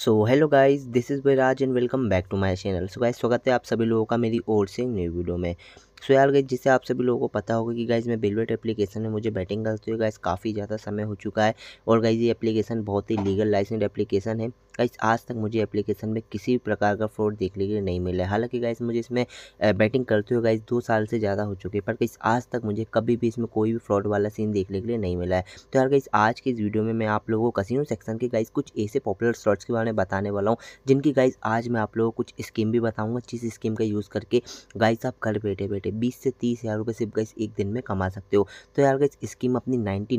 so hello guys this is Viraj and welcome back to my channel so guys स्वागत है आप सभी लोगों का मेरी ओर से न्यू वीडियो में सो so, यार गाइस जिससे आप सभी लोगों को पता होगा कि गाइज मैं बिलवेट एप्लीकेशन में मुझे बैटिंग करते हुए गाइज काफ़ी ज़्यादा समय हो चुका है और गाइज ये एप्लीकेशन बहुत ही लीगल लाइसेंड एप्लीकेशन है गाइस आज तक मुझे एप्लीकेशन में किसी भी प्रकार का फ्रॉड देखने के लिए नहीं मिला है हालांकि गाइस मुझे इसमें बैटिंग करते हुए गाइस दो साल से ज़्यादा हो चुके हैं पर गाइस आज तक मुझे कभी भी इसमें कोई भी फ्रॉड वाला सीन देखने के लिए नहीं मिला है तो यार गाइस आज के इस वीडियो में मैं आप लोगों को कसिनो सेक्शन के गाइस कुछ ऐसे पॉपुलर स्लॉट्स के बारे में बताने वाला हूँ जिनकी गाइस आज मैं आप लोगों को कुछ स्कीम भी बताऊँगा जिस स्कीम का यूज़ करके गाइस आप घर बैठे बैठे बीस से तीस हज़ार रुपये सिर्फ गाइस एक दिन में कमा सकते हो तो यार गाइस स्कीम अपनी नाइन्टी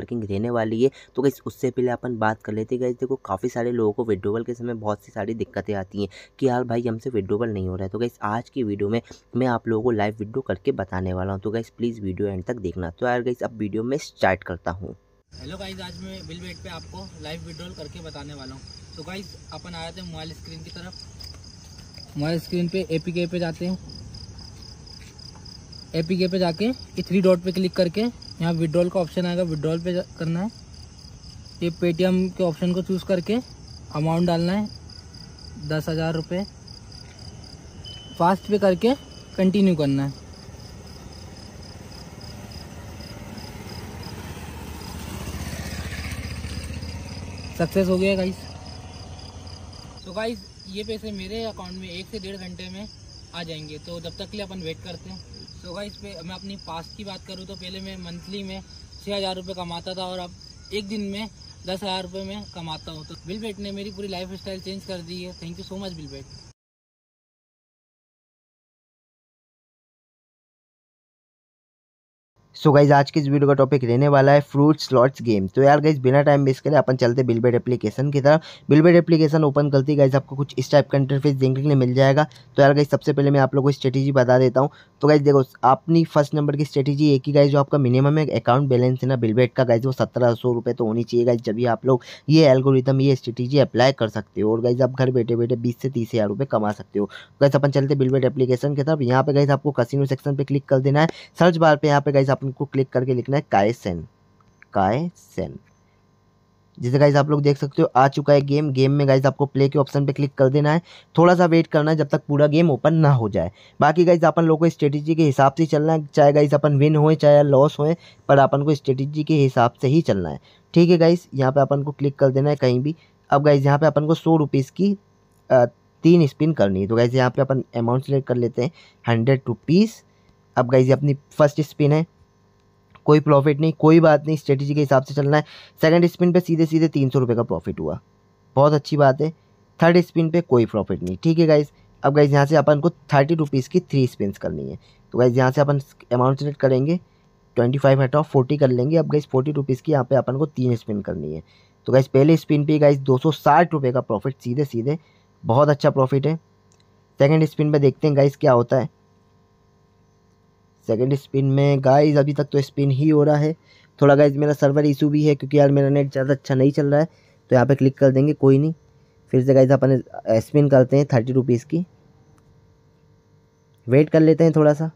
वर्किंग रहने वाली है तो गाइस उससे पहले अपन बात कर लेते गाइस देखो काफ़ी सारे सारे लोगों को विड्रोवल के समय बहुत सी सारी दिक्कतें आती हैं कि यार भाई हमसे विड्रोवल नहीं हो रहा है तो गैस आज की वीडियो में मैं आप लोगों को लाइव विड्रो करके बताने वाला हूँ तो गैस प्लीज़ वीडियो एंड तक देखना तो यार गैस अब वीडियो में स्टार्ट करता हूँ हेलो गाइज आज मैं बिल वेट पे आपको लाइव विड्रॉल करके बताने वाला हूँ तो गाइज अपन आए थे मोबाइल स्क्रीन की तरफ मोबाइल स्क्रीन पे ए पी पे जाते हैं ए पी पे जाके थ्री e डॉट पे क्लिक करके यहाँ विड्रॉल का ऑप्शन आएगा विड्रॉल पे करना है ये पेटीएम के ऑप्शन को चूज़ करके अमाउंट डालना है दस हज़ार रुपये फास्ट पे करके कंटिन्यू करना है सक्सेस हो गया गाइस तो गाइस ये पैसे मेरे अकाउंट में एक से डेढ़ घंटे में आ जाएंगे तो जब तक के लिए अपन वेट करते हैं सो गाइस पे मैं अपनी पास्ट की बात करूँ तो पहले मैं मंथली में छः हज़ार रुपये कमाता था और अब एक दिन में दस हज़ार रुपये में कमाता हूँ तो बिल बेट ने मेरी पूरी लाइफ स्टाइल चेंज कर दी है thank you so much bill bet so so guys आज की इस वीडियो का टॉपिक रहने वाला है फ्रूट स्लॉट्स गेम तो यार गाइज बिना टाइम वेस्ट करें अपन चलते बिलबेड एप्लीकेशन की तरफ बिलबेड एप्लीकेशन ओपन करती गाइज आपको कुछ इस टाइप का इंटरफेस देखने के लिए मिल जाएगा तो यार गाइज सबसे पहले मैं आप लोगों को स्ट्रेटेजी बता देता हूँ तो गाइज देखो अपनी फर्स्ट नंबर की स्ट्रेटेजी एक ही गाइज जो आपका मिनिमम है अकाउंट बैलेंस है ना बिलबेट का गाइज वो सत्रह सौ रुपये तो होनी चाहिए गाइज जब भी आप लोग ये एल्गोरिथम ये स्ट्रेटेजी अप्लाई कर सकते हो और गाइज आप घर बैठे बैठे बीस से तीस हज़ार रुपये कमा सकते हो गाइज अपन चलते बिलबेट एप्लीकेशन के तरफ यहाँ पे गाइज आपको कसिनो सेक्शन पर क्लिक कर देना है सर्च बार पर यहाँ पे गाइज आपको क्लिक करके लिखना है काय सेन काय सेन जैसे गाइज आप लोग देख सकते हो आ चुका है गेम गेम में गाइज आपको प्ले के ऑप्शन पे क्लिक कर देना है थोड़ा सा वेट करना है जब तक पूरा गेम ओपन ना हो जाए बाकी गाइज अपन लोग को स्ट्रेटेजी के हिसाब से चलना है चाहे गाइज अपन विन होए चाहे लॉस होए पर अपन को स्ट्रेटेजी के हिसाब से ही चलना है ठीक है गाइज यहाँ पर अपन को क्लिक कर देना है कहीं भी अब गाइज यहाँ पर अपन को सौ रुपीज़ की तीन स्पिन करनी है तो गाइज यहाँ पर अपन अमाउंट सेलेक्ट कर लेते हैं हंड्रेड रुपीज़ अब गाइज अपनी फर्स्ट स्पिन है कोई प्रॉफिट नहीं कोई बात नहीं स्ट्रेटेजी के हिसाब से चलना है सेकंड स्पिन पे सीधे सीधे तीन सौ का प्रॉफिट हुआ बहुत अच्छी बात है थर्ड स्पिन पे कोई प्रॉफिट नहीं ठीक है गाइज़ अब गाइज़ यहाँ से अपन को थर्टी रुपीज़ की थ्री स्पिन करनी है तो गाइज़ यहाँ से अपन अमाउंट सेलेक्ट करेंगे ट्वेंटी फाइव ऑफ फोर्टी कर लेंगे अब गाइज़ फोर्टी रुपीज़ की यहाँ पे अपन को तीन स्पिन करनी है तो गाइज़ पहले स्पिन पे गाइज़ दो सौ साठ रुपये का प्रॉफिट सीधे सीधे बहुत अच्छा प्रॉफिट है सेकेंड स्पिन पर देखते हैं गाइज़ क्या होता है सेकंड स्पिन में गाइस अभी तक तो स्पिन ही हो रहा है थोड़ा गाइज मेरा सर्वर इशू भी है क्योंकि यार मेरा नेट ज़्यादा अच्छा नहीं चल रहा है तो यहाँ पे क्लिक कर देंगे कोई नहीं फिर से गाइज अपन स्पिन करते हैं थर्टी रुपीज़ की वेट कर लेते हैं थोड़ा सा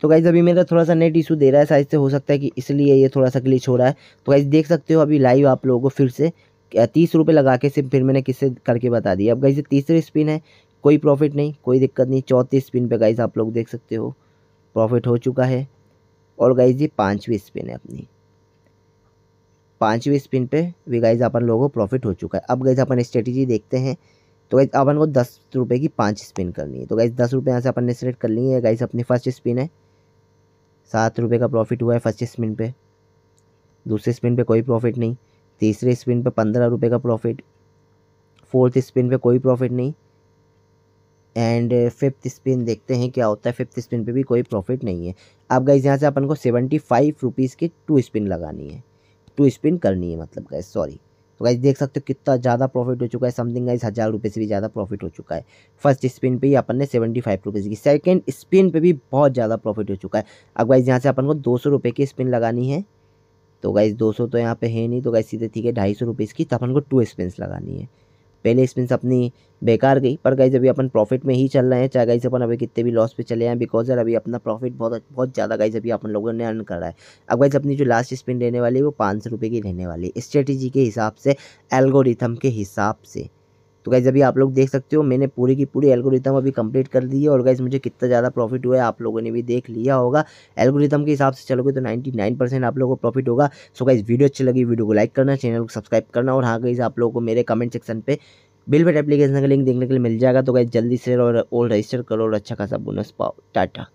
तो गाइज अभी मेरा थोड़ा सा नेट इशू दे रहा है साइज से हो सकता है कि इसलिए ये थोड़ा सा क्लिच हो रहा है तो गाइज देख सकते हो अभी लाइव आप लोगों को फिर से तीस रुपये लगा के सिर्फ फिर मैंने किससे करके बता दिया अब गाइज तीसरी स्पिन है कोई प्रॉफिट नहीं कोई दिक्कत नहीं चौथी स्पिन पे गाइज आप लोग देख सकते हो प्रॉफिट हो चुका है और गाइज ये पाँचवीं स्पिन है अपनी पाँचवीं स्पिन पे भी गाइज अपन लोगों को प्रॉफिट हो चुका है अब गाइज अपन स्ट्रेटजी देखते हैं तो गाइज अपन को दस रुपये की पाँच स्पिन करनी है तो गाइज दस रुपये यहाँ से अपन ने सेलेक्ट कर ली है गाइज अपनी फर्स्ट स्पिन है सात रुपये का प्रॉफिट हुआ है फर्स्ट स्पिन पर दूसरे स्पिन पर कोई प्रॉफिट नहीं तीसरे स्पिन पर पंद्रह रुपये का प्रॉफिट फोर्थ स्पिन पे कोई प्रॉफिट नहीं एंड फिफ्थ स्पिन देखते हैं क्या होता है फिफ्थ स्पिन पे भी कोई प्रॉफिट नहीं है अब गाइज यहाँ से अपन को सेवेंटी फाइव रुपीज़ की टू स्पिन लगानी है टू स्पिन करनी है मतलब गाइज सॉरी तो गाइज देख सकते हो कितना ज़्यादा प्रॉफिट हो चुका है समथिंग गाइज हज़ार रुपये से भी ज़्यादा प्रॉफिट हो चुका है फर्स्ट स्पिन पे ही अपन ने सेवेंटी फाइव रुपीज़ की सेकेंड स्पिन पे भी बहुत ज़्यादा प्रॉफिट हो चुका है अब गाइज यहाँ से अपन को दो सौ रुपये की स्पिन लगानी है तो गाइज दो सौ तो यहाँ पे है नहीं तो गाइज सीधे ठीक है ढाई सौ रुपये की तो अपन को टू एक्सपेंस लगानी है पहले एक्सपेंस अपनी बेकार गई पर गाइज अभी अपन प्रॉफिट में ही चल रहे हैं चाहे गाइज अपन अभी कितने भी लॉस पे चले हैं बिकॉज यार अभी अपना प्रॉफिट बहुत बहुत ज़्यादा गाइज अभी अपन लोगों ने अर्न करा है अब गाइज अपनी जो लास्ट स्पिन रहने वाली है वो पाँच सौ रुपये की रहने वाली है स्ट्रेटेजी के हिसाब से एल्गोरिथम के हिसाब से तो गाइज़ अभी आप लोग देख सकते हो मैंने पूरी की पूरी एल्गोरिथम अभी कंप्लीट कर दी है और गाइज़ मुझे कितना ज़्यादा प्रॉफिट हुआ है आप लोगों ने भी देख लिया होगा एल्गोरिथम के हिसाब से चलोगे तो 99 परसेंट आप लोगों को प्रॉफिट होगा सो गाइज़ वीडियो अच्छी लगी वीडियो को लाइक करना चैनल को सब्सक्राइब करना और हाँ गाइज़ आप लोगों को मेरे कमेंट सेक्शन पर बिल बेट एप्लीकेशन का लिंक देखने के लिए मिल जाएगा तो गाइज़ जल्दी से और रजिस्टर करो और अच्छा खासा बोनस पाओ टाटा